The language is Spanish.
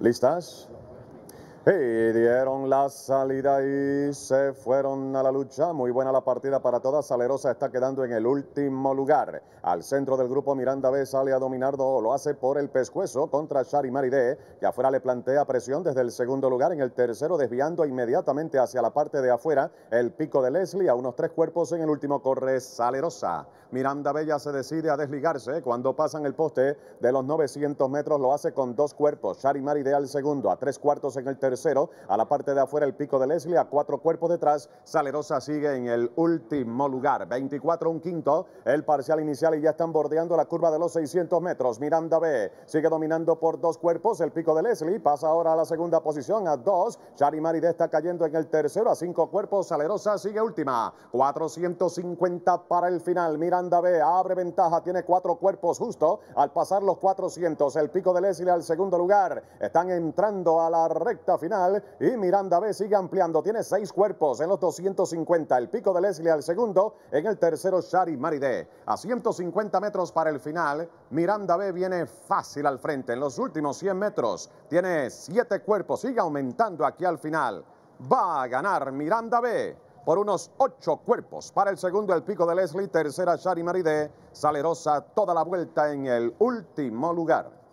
¿Listas? Y dieron la salida y se fueron a la lucha. Muy buena la partida para todas. Salerosa está quedando en el último lugar. Al centro del grupo Miranda B sale a dominar, lo hace por el pescuezo contra Shari Maridé, que afuera le plantea presión desde el segundo lugar. En el tercero desviando inmediatamente hacia la parte de afuera el pico de Leslie. A unos tres cuerpos en el último corre Salerosa. Miranda Bella se decide a desligarse cuando pasan el poste de los 900 metros. Lo hace con dos cuerpos. Shari al segundo, a tres cuartos en el tercero a la parte de afuera el pico de Leslie, a cuatro cuerpos detrás. Salerosa sigue en el último lugar. 24, un quinto. El parcial inicial y ya están bordeando la curva de los 600 metros. Miranda B sigue dominando por dos cuerpos. El pico de Leslie pasa ahora a la segunda posición a dos. Charimari está cayendo en el tercero a cinco cuerpos. Salerosa sigue última. 450 para el final. Miranda B abre ventaja. Tiene cuatro cuerpos justo al pasar los 400. El pico de Leslie al segundo lugar. Están entrando a la recta final y Miranda B sigue ampliando. Tiene seis cuerpos en los 250. El pico de Leslie al segundo. En el tercero, Shari Maride A 150 metros para el final, Miranda B viene fácil al frente. En los últimos 100 metros tiene siete cuerpos. Sigue aumentando aquí al final. Va a ganar Miranda B por unos ocho cuerpos. Para el segundo, el pico de Leslie, tercera, Shari Maride. salerosa toda la vuelta en el último lugar.